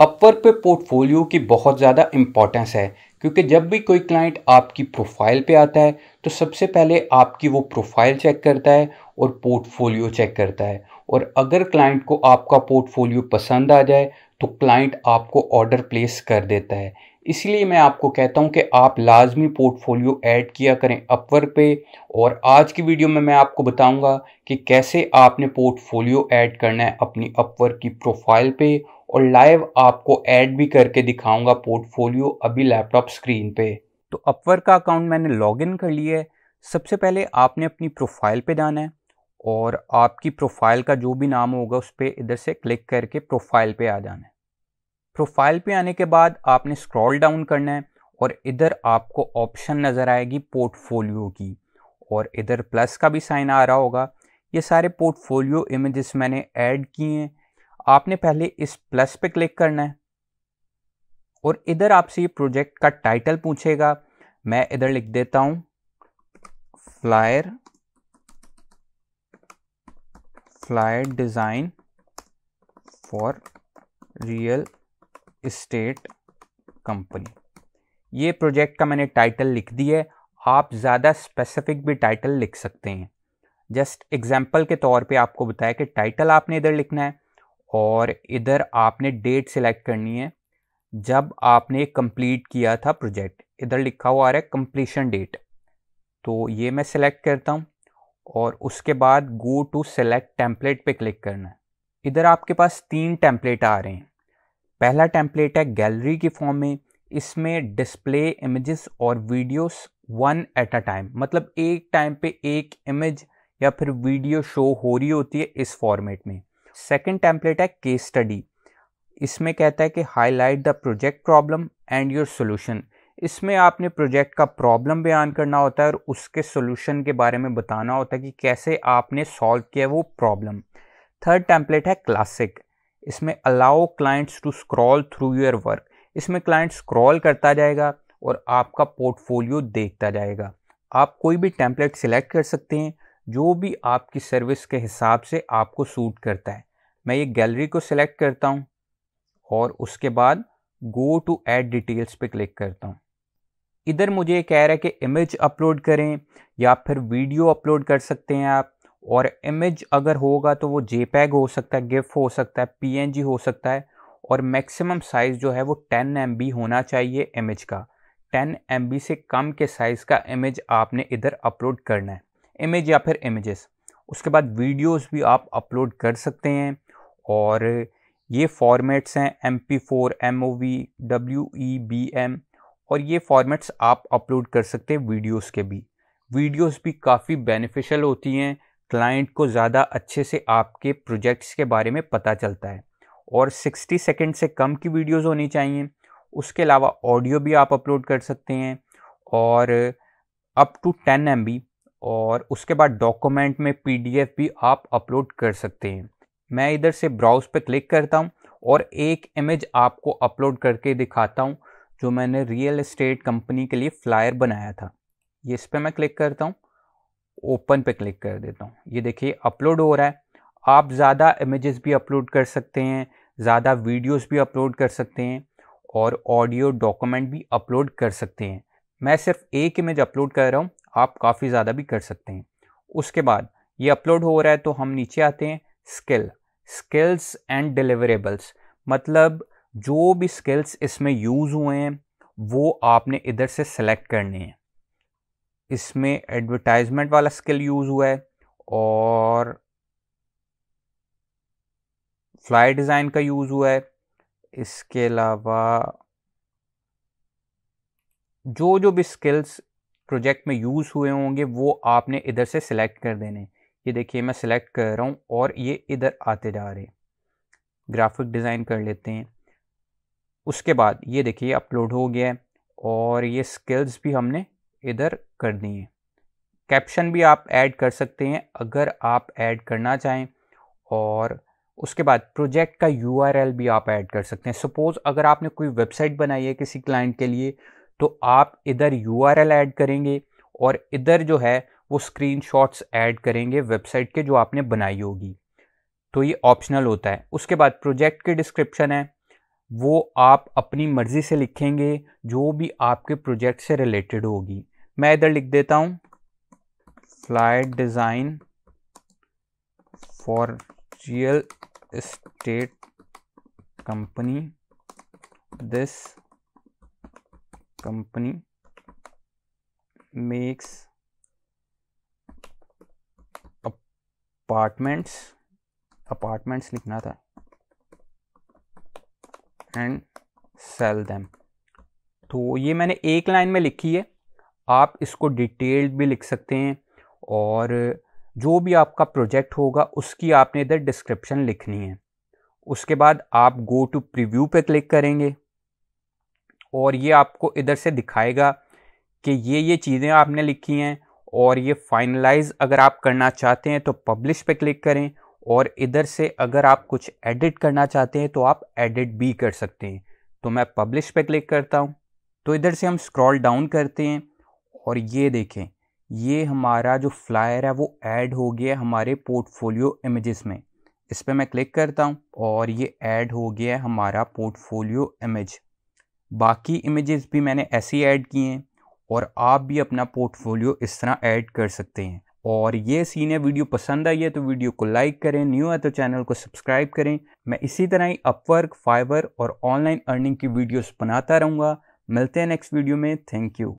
Upwork पे portfolio की बहुत ज़्यादा इम्पोर्टेंस है क्योंकि जब भी कोई क्लाइंट आपकी प्रोफाइल पे आता है तो सबसे पहले आपकी वो प्रोफाइल चेक करता है और पोर्टफोलियो चेक करता है और अगर क्लाइंट को आपका पोर्टफोलियो पसंद आ जाए तो क्लाइंट आपको ऑर्डर प्लेस कर देता है इसलिए मैं आपको कहता हूं कि आप लाजमी पोर्टफोलियो ऐड किया करें अपवर्क पे और आज की वीडियो में मैं आपको बताऊंगा कि कैसे आपने पोर्टफोलियो ऐड करना है अपनी अपवर्क की प्रोफाइल पे और लाइव आपको ऐड भी करके दिखाऊंगा पोर्टफोलियो अभी लैपटॉप स्क्रीन पे तो अपवर का अकाउंट मैंने लॉगिन कर लिया है सबसे पहले आपने अपनी प्रोफाइल पे जाना है और आपकी प्रोफाइल का जो भी नाम होगा उस पर इधर से क्लिक करके प्रोफाइल पे आ जाना है प्रोफाइल पे आने के बाद आपने स्क्रॉल डाउन करना है और इधर आपको ऑप्शन नज़र आएगी पोर्टफोलियो की और इधर प्लस का भी साइन आ रहा होगा ये सारे पोर्टफोलियो इमेजेस मैंने ऐड किए हैं आपने पहले इस प्लस पे क्लिक करना है और इधर आपसे ये प्रोजेक्ट का टाइटल पूछेगा मैं इधर लिख देता हूं flyer flyer design for real estate company ये प्रोजेक्ट का मैंने टाइटल लिख दिया है आप ज़्यादा स्पेसिफिक भी टाइटल लिख सकते हैं जस्ट एग्जाम्पल के तौर पे आपको बताया कि टाइटल आपने इधर लिखना है और इधर आपने डेट सिलेक्ट करनी है जब आपने कंप्लीट किया था प्रोजेक्ट इधर लिखा हुआ आ रहा है कंप्लीशन डेट तो ये मैं सिलेक्ट करता हूँ और उसके बाद गो टू सेलेक्ट टेम्पलेट पे क्लिक करना है इधर आपके पास तीन टेम्पलेट आ रहे हैं पहला टेम्पलेट है गैलरी के फॉर्म में इसमें डिस्प्ले इमेजेस और videos one at a time मतलब एक टाइम पे एक इमेज या फिर वीडियो शो हो रही होती है इस फॉर्मेट में सेकेंड टेम्पलेट है केस स्टडी इसमें कहता है कि highlight the project problem and your solution इसमें आपने प्रोजेक्ट का प्रॉब्लम बयान करना होता है और उसके सोल्यूशन के बारे में बताना होता है कि कैसे आपने सॉल्व किया वो प्रॉब्लम थर्ड टेम्पलेट है क्लासिक इसमें allow clients to scroll through your work इसमें क्लाइंट स्क्रॉल करता जाएगा और आपका पोर्टफोलियो देखता जाएगा आप कोई भी टेम्पलेट सिलेक्ट कर सकते हैं जो भी आपकी सर्विस के हिसाब से आपको सूट करता है मैं ये गैलरी को सिलेक्ट करता हूँ और उसके बाद गो टू ऐड डिटेल्स पे क्लिक करता हूँ इधर मुझे ये कह रहा है कि इमेज अपलोड करें या फिर वीडियो अपलोड कर सकते हैं आप और इमेज अगर होगा तो वो जे हो सकता है गिफ हो सकता है पी हो सकता है और मैक्सिमम साइज़ जो है वो 10 एम होना चाहिए इमेज का 10 एम से कम के साइज़ का इमेज आपने इधर अपलोड करना है इमेज या फिर इमेजेस उसके बाद वीडियोस भी आप अपलोड कर सकते हैं और ये फॉर्मेट्स हैं M P four M O V W E B M और ये फॉर्मेट्स आप अपलोड कर सकते हैं वीडियोस के भी वीडियोस भी काफ़ी बेनिफिशियल होती हैं क्लाइंट को ज़्यादा अच्छे से आपके प्रोजेक्ट्स के बारे में पता चलता है और 60 सेकेंड से कम की वीडियोस होनी चाहिए उसके अलावा ऑडियो भी आप अपलोड कर सकते हैं और अप टू टेन एम और उसके बाद डॉक्यूमेंट में पी भी आप अपलोड कर सकते हैं मैं इधर से ब्राउज पे क्लिक करता हूँ और एक इमेज आपको अपलोड करके दिखाता हूँ जो मैंने रियल इस्टेट कंपनी के लिए फ्लायर बनाया था ये इस पर मैं क्लिक करता हूँ ओपन पे क्लिक कर देता हूँ ये देखिए अपलोड हो रहा है आप ज़्यादा इमेजेस भी अपलोड कर सकते हैं ज़्यादा वीडियोस भी अपलोड कर सकते हैं और ऑडियो डॉक्यूमेंट भी अपलोड कर सकते हैं मैं सिर्फ एक इमेज अपलोड कर रहा हूँ आप काफ़ी ज़्यादा भी कर सकते हैं उसके बाद ये अपलोड हो रहा है तो हम नीचे आते हैं स्किल स्किल्स एंड डिलीवरेबल्स मतलब जो भी स्किल्स इसमें यूज़ हुए हैं वो आपने इधर से सेलेक्ट करने हैं इसमें एडवर्टाइजमेंट वाला स्किल यूज़ हुआ है और फ्लाई डिज़ाइन का यूज़ हुआ है इसके अलावा जो जो भी स्किल्स प्रोजेक्ट में यूज़ हुए होंगे वो आपने इधर से सेलेक्ट कर देने ये देखिए मैं सिलेक्ट कर रहा हूँ और ये इधर आते जा रहे ग्राफिक डिज़ाइन कर लेते हैं उसके बाद ये देखिए अपलोड हो गया है और ये स्किल्स भी हमने इधर कर दी हैं कैप्शन भी आप ऐड कर सकते हैं अगर आप ऐड करना चाहें और उसके बाद प्रोजेक्ट का यू भी आप ऐड कर सकते हैं सपोज़ अगर आपने कोई वेबसाइट बनाई है किसी क्लाइंट के लिए तो आप इधर यू ऐड करेंगे और इधर जो है वो शॉट्स ऐड करेंगे वेबसाइट के जो आपने बनाई होगी तो ये ऑप्शनल होता है उसके बाद प्रोजेक्ट के डिस्क्रिप्शन है वो आप अपनी मर्ज़ी से लिखेंगे जो भी आपके प्रोजेक्ट से रिलेटेड होगी मैं इधर लिख देता हूँ flight design for real estate company this company makes apartments apartments लिखना था एंड सेल देम तो ये मैंने एक लाइन में लिखी है आप इसको डिटेल्ड भी लिख सकते हैं और जो भी आपका प्रोजेक्ट होगा उसकी आपने इधर डिस्क्रिप्शन लिखनी है उसके बाद आप गो टू प्रीव्यू पे क्लिक करेंगे और ये आपको इधर से दिखाएगा कि ये ये चीज़ें आपने लिखी हैं और ये फाइनलाइज अगर आप करना चाहते हैं तो पब्लिश पे क्लिक करें और इधर से अगर आप कुछ एडिट करना चाहते हैं तो आप एडिट भी कर सकते हैं तो मैं पब्लिश पे क्लिक करता हूँ तो इधर से हम स्क्रॉल डाउन करते हैं और ये देखें ये हमारा जो फ्लायर है वो ऐड हो गया हमारे पोर्टफोलियो इमेजेस में इस पर मैं क्लिक करता हूँ और ये ऐड हो गया हमारा पोर्टफोलियो इमेज बाकी इमेजेस भी मैंने ऐसे ही ऐड किए हैं और आप भी अपना पोर्टफोलियो इस तरह ऐड कर सकते हैं और ये सीन है वीडियो पसंद आई है तो वीडियो को लाइक करें न्यू है तो चैनल को सब्सक्राइब करें मैं इसी तरह ही अपवर्क फाइबर और ऑनलाइन अर्निंग की वीडियोस बनाता रहूँगा मिलते हैं नेक्स्ट वीडियो में थैंक यू